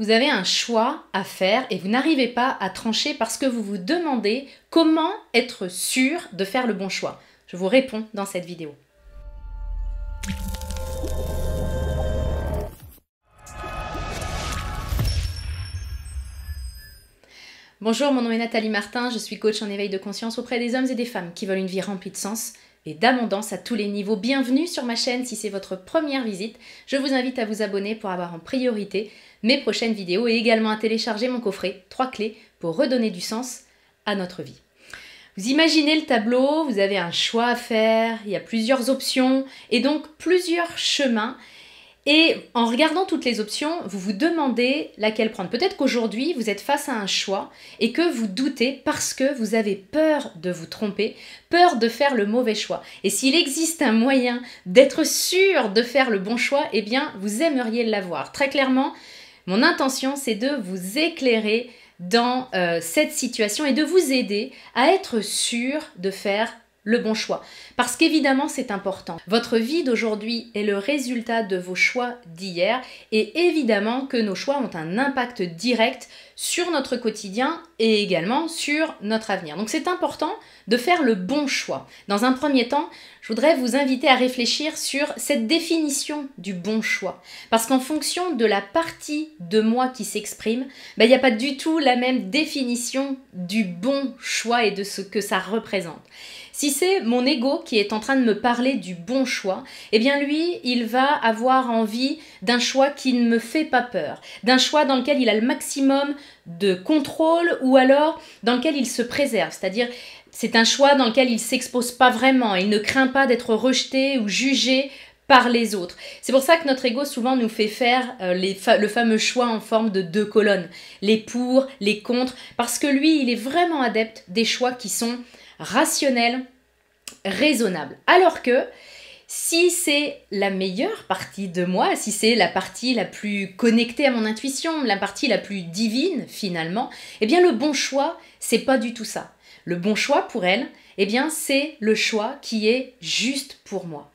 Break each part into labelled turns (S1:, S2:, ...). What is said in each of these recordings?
S1: Vous avez un choix à faire et vous n'arrivez pas à trancher parce que vous vous demandez comment être sûr de faire le bon choix. Je vous réponds dans cette vidéo. Bonjour, mon nom est Nathalie Martin, je suis coach en éveil de conscience auprès des hommes et des femmes qui veulent une vie remplie de sens et d'abondance à tous les niveaux. Bienvenue sur ma chaîne si c'est votre première visite. Je vous invite à vous abonner pour avoir en priorité mes prochaines vidéos et également à télécharger mon coffret 3 clés pour redonner du sens à notre vie. Vous imaginez le tableau, vous avez un choix à faire, il y a plusieurs options et donc plusieurs chemins et en regardant toutes les options, vous vous demandez laquelle prendre. Peut-être qu'aujourd'hui, vous êtes face à un choix et que vous doutez parce que vous avez peur de vous tromper, peur de faire le mauvais choix. Et s'il existe un moyen d'être sûr de faire le bon choix, eh bien, vous aimeriez l'avoir. Très clairement, mon intention, c'est de vous éclairer dans euh, cette situation et de vous aider à être sûr de faire le bon choix. Parce qu'évidemment, c'est important. Votre vie d'aujourd'hui est le résultat de vos choix d'hier et évidemment que nos choix ont un impact direct sur notre quotidien et également sur notre avenir. Donc c'est important de faire le bon choix. Dans un premier temps, je voudrais vous inviter à réfléchir sur cette définition du bon choix. Parce qu'en fonction de la partie de moi qui s'exprime, ben, il n'y a pas du tout la même définition du bon choix et de ce que ça représente. Si c'est mon ego qui est en train de me parler du bon choix, eh bien lui, il va avoir envie d'un choix qui ne me fait pas peur, d'un choix dans lequel il a le maximum de contrôle ou alors dans lequel il se préserve, c'est-à-dire c'est un choix dans lequel il s'expose pas vraiment, il ne craint pas d'être rejeté ou jugé par les autres. C'est pour ça que notre ego souvent nous fait faire euh, le fameux choix en forme de deux colonnes, les pour, les contre, parce que lui, il est vraiment adepte des choix qui sont rationnel, raisonnable. Alors que si c'est la meilleure partie de moi, si c'est la partie la plus connectée à mon intuition, la partie la plus divine finalement, eh bien le bon choix, c'est pas du tout ça. Le bon choix pour elle, eh bien c'est le choix qui est juste pour moi.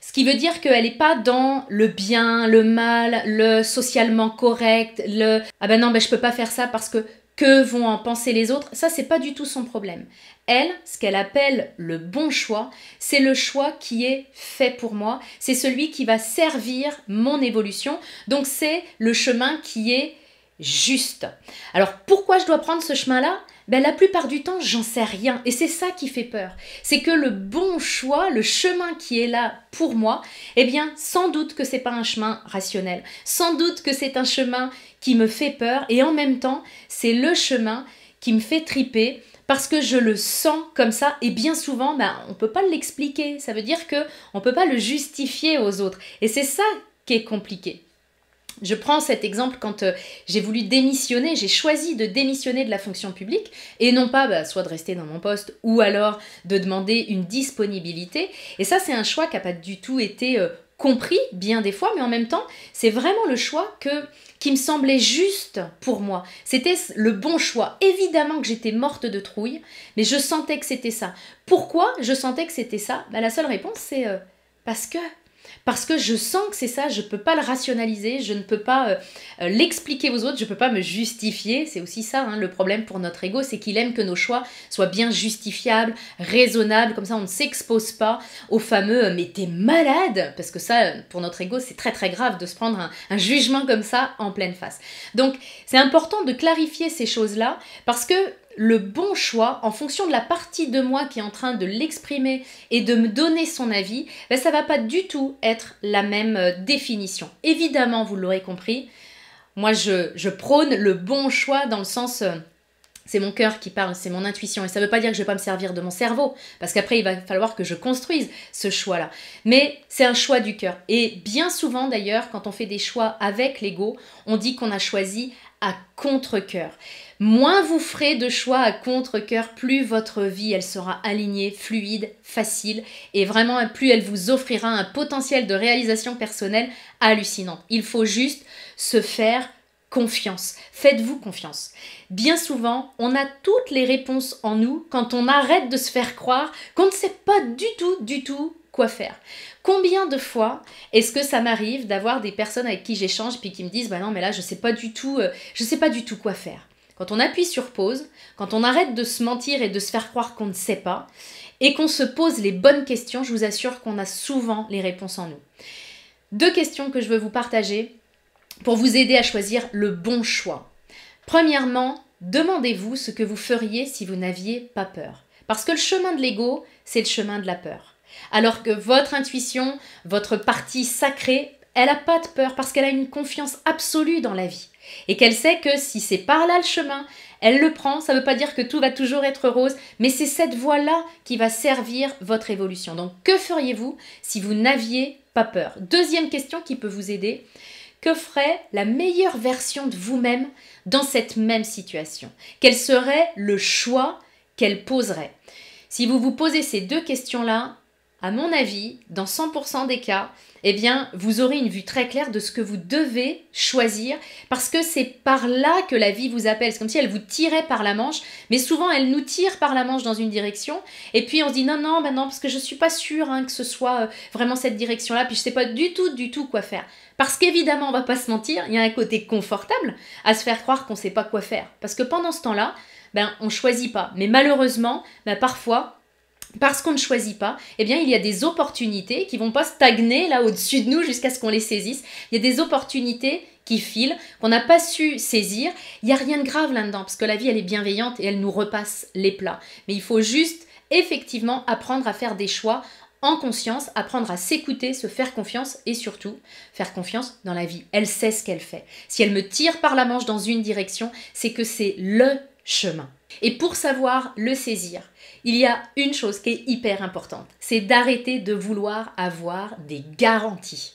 S1: Ce qui veut dire qu'elle n'est pas dans le bien, le mal, le socialement correct, le ah ben non, ben je peux pas faire ça parce que que vont en penser les autres, ça c'est pas du tout son problème. Elle, ce qu'elle appelle le bon choix, c'est le choix qui est fait pour moi, c'est celui qui va servir mon évolution, donc c'est le chemin qui est juste. Alors pourquoi je dois prendre ce chemin-là ben, la plupart du temps, j'en sais rien. Et c'est ça qui fait peur. C'est que le bon choix, le chemin qui est là pour moi, eh bien, sans doute que c'est pas un chemin rationnel. Sans doute que c'est un chemin qui me fait peur. Et en même temps, c'est le chemin qui me fait triper parce que je le sens comme ça et bien souvent ben, on ne peut pas l'expliquer ça veut dire que on peut pas le justifier aux autres et c'est ça qui est compliqué je prends cet exemple quand euh, j'ai voulu démissionner, j'ai choisi de démissionner de la fonction publique et non pas bah, soit de rester dans mon poste ou alors de demander une disponibilité. Et ça, c'est un choix qui n'a pas du tout été euh, compris bien des fois, mais en même temps, c'est vraiment le choix que, qui me semblait juste pour moi. C'était le bon choix. Évidemment que j'étais morte de trouille, mais je sentais que c'était ça. Pourquoi je sentais que c'était ça bah, La seule réponse, c'est euh, parce que parce que je sens que c'est ça, je ne peux pas le rationaliser, je ne peux pas euh, euh, l'expliquer aux autres, je ne peux pas me justifier. C'est aussi ça hein, le problème pour notre ego, c'est qu'il aime que nos choix soient bien justifiables, raisonnables, comme ça on ne s'expose pas au fameux euh, mais t'es malade, parce que ça, pour notre ego, c'est très très grave de se prendre un jugement comme ça en pleine face. Donc c'est important de clarifier ces choses-là parce que le bon choix en fonction de la partie de moi qui est en train de l'exprimer et de me donner son avis, ben ça va pas du tout être la même euh, définition. Évidemment, vous l'aurez compris, moi je, je, prône le bon choix dans le sens euh, c'est mon cœur qui parle, c'est mon intuition. Et ça ne veut pas dire que je ne vais pas me servir de mon cerveau, parce qu'après, il va falloir que je construise ce choix-là. Mais c'est un choix du cœur. Et bien souvent, d'ailleurs, quand on fait des choix avec l'ego, on dit qu'on a choisi à contre-cœur. Moins vous ferez de choix à contre-coeur, plus votre vie elle sera alignée, fluide, facile et vraiment plus elle vous offrira un potentiel de réalisation personnelle hallucinant. Il faut juste se faire confiance. Faites-vous confiance. Bien souvent, on a toutes les réponses en nous quand on arrête de se faire croire qu'on ne sait pas du tout, du tout quoi faire. Combien de fois est-ce que ça m'arrive d'avoir des personnes avec qui j'échange puis qui me disent bah non mais là je sais pas du tout, euh, je sais pas du tout quoi faire quand on appuie sur pause, quand on arrête de se mentir et de se faire croire qu'on ne sait pas, et qu'on se pose les bonnes questions, je vous assure qu'on a souvent les réponses en nous. Deux questions que je veux vous partager pour vous aider à choisir le bon choix. Premièrement, demandez-vous ce que vous feriez si vous n'aviez pas peur. Parce que le chemin de l'ego, c'est le chemin de la peur. Alors que votre intuition, votre partie sacrée, elle n'a pas de peur parce qu'elle a une confiance absolue dans la vie. Et qu'elle sait que si c'est par là le chemin, elle le prend, ça ne veut pas dire que tout va toujours être rose, mais c'est cette voie-là qui va servir votre évolution. Donc que feriez-vous si vous n'aviez pas peur Deuxième question qui peut vous aider, que ferait la meilleure version de vous-même dans cette même situation Quel serait le choix qu'elle poserait Si vous vous posez ces deux questions-là, à mon avis, dans 100% des cas, eh bien, vous aurez une vue très claire de ce que vous devez choisir, parce que c'est par là que la vie vous appelle. C'est comme si elle vous tirait par la manche, mais souvent elle nous tire par la manche dans une direction, et puis on se dit non, non, ben non, parce que je suis pas sûre hein, que ce soit euh, vraiment cette direction-là, puis je sais pas du tout, du tout quoi faire. Parce qu'évidemment, on va pas se mentir, il y a un côté confortable à se faire croire qu'on sait pas quoi faire, parce que pendant ce temps-là, ben on choisit pas. Mais malheureusement, ben, parfois parce qu'on ne choisit pas, eh bien il y a des opportunités qui vont pas stagner là au-dessus de nous jusqu'à ce qu'on les saisisse. Il y a des opportunités qui filent, qu'on n'a pas su saisir. Il n'y a rien de grave là-dedans, parce que la vie elle est bienveillante et elle nous repasse les plats. Mais il faut juste effectivement apprendre à faire des choix en conscience, apprendre à s'écouter, se faire confiance et surtout faire confiance dans la vie. Elle sait ce qu'elle fait. Si elle me tire par la manche dans une direction, c'est que c'est le chemin. Et pour savoir le saisir, il y a une chose qui est hyper importante, c'est d'arrêter de vouloir avoir des garanties.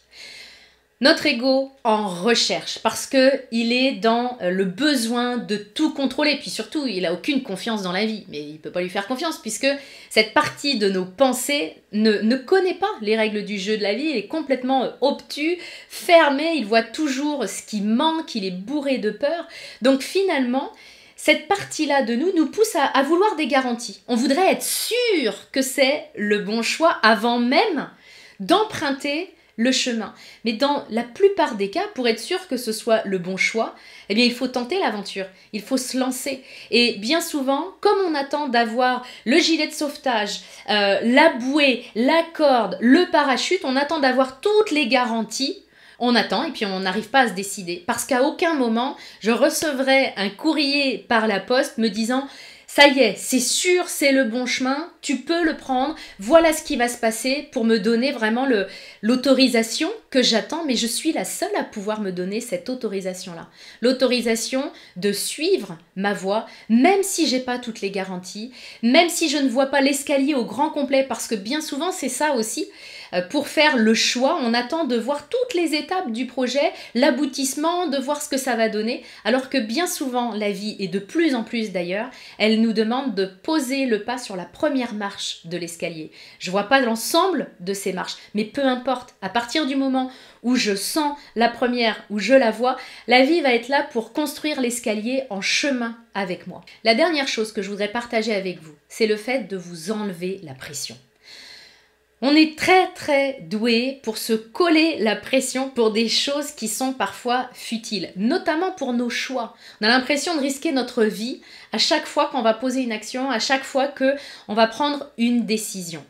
S1: Notre ego en recherche parce que il est dans euh, le besoin de tout contrôler puis surtout il a aucune confiance dans la vie mais il peut pas lui faire confiance puisque cette partie de nos pensées ne, ne connaît pas les règles du jeu de la vie, il est complètement euh, obtus, fermé, il voit toujours ce qui manque, il est bourré de peur. Donc finalement, cette partie-là de nous nous pousse à, vouloir des garanties. On voudrait être sûr que c'est le bon choix avant même d'emprunter le chemin. Mais dans la plupart des cas, pour être sûr que ce soit le bon choix, eh bien, il faut tenter l'aventure, il faut se lancer. Et bien souvent, comme on attend d'avoir le gilet de sauvetage, euh, la bouée, la corde, le parachute, on attend d'avoir toutes les garanties on attend et puis on n'arrive pas à se décider. Parce qu'à aucun moment, je recevrai un courrier par la poste me disant ça y est, c'est sûr, c'est le bon chemin, tu peux le prendre, voilà ce qui va se passer pour me donner vraiment l'autorisation que j'attends, mais je suis la seule à pouvoir me donner cette autorisation-là. L'autorisation de suivre ma voie, même si j'ai pas toutes les garanties, même si je ne vois pas l'escalier au grand complet, parce que bien souvent c'est ça aussi, euh, pour faire le choix. On attend de voir toutes les étapes du projet, l'aboutissement, de voir ce que ça va donner. Alors que bien souvent, la vie, est de plus en plus d'ailleurs, elle nous demande de poser le pas sur la première marche de l'escalier. Je ne vois pas l'ensemble de ces marches, mais peu importe, à partir du moment où je sens la première, où je la vois, la vie va être là pour construire l'escalier en chemin avec moi. La dernière chose que je voudrais partager avec vous, c'est le fait de vous enlever la pression. On est très très doué pour se coller la pression pour des choses qui sont parfois futiles, notamment pour nos choix. On a l'impression de risquer notre vie à chaque fois qu'on va poser une action, à chaque fois que on va prendre une décision.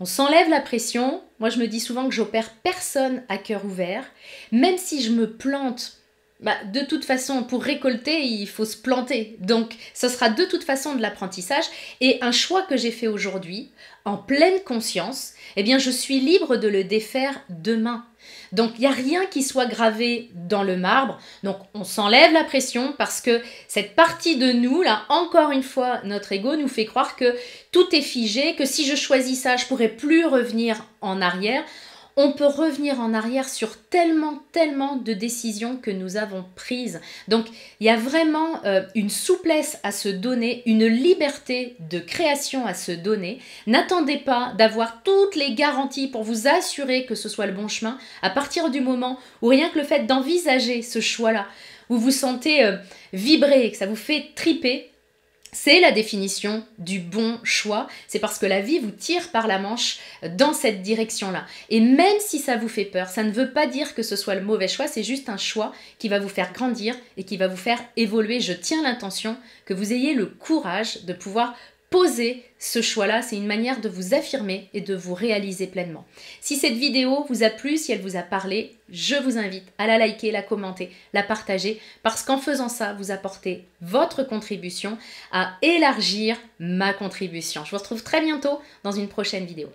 S1: On s'enlève la pression. Moi, je me dis souvent que j'opère personne à cœur ouvert, même si je me plante bah, de toute façon, pour récolter, il faut se planter. Donc, ce sera de toute façon de l'apprentissage. Et un choix que j'ai fait aujourd'hui, en pleine conscience, eh bien, je suis libre de le défaire demain. Donc, il n'y a rien qui soit gravé dans le marbre. Donc, on s'enlève la pression parce que cette partie de nous, là, encore une fois, notre ego nous fait croire que tout est figé, que si je choisis ça, je pourrais plus revenir en arrière on peut revenir en arrière sur tellement, tellement de décisions que nous avons prises. Donc il y a vraiment euh, une souplesse à se donner, une liberté de création à se donner. N'attendez pas d'avoir toutes les garanties pour vous assurer que ce soit le bon chemin à partir du moment où rien que le fait d'envisager ce choix-là, vous vous sentez vibrer euh, vibrer, que ça vous fait triper, c'est la définition du bon choix. C'est parce que la vie vous tire par la manche dans cette direction-là. Et même si ça vous fait peur, ça ne veut pas dire que ce soit le mauvais choix, c'est juste un choix qui va vous faire grandir et qui va vous faire évoluer. Je tiens l'intention que vous ayez le courage de pouvoir Poser ce choix-là, c'est une manière de vous affirmer et de vous réaliser pleinement. Si cette vidéo vous a plu, si elle vous a parlé, je vous invite à la liker, la commenter, la partager, parce qu'en faisant ça, vous apportez votre contribution à élargir ma contribution. Je vous retrouve très bientôt dans une prochaine vidéo.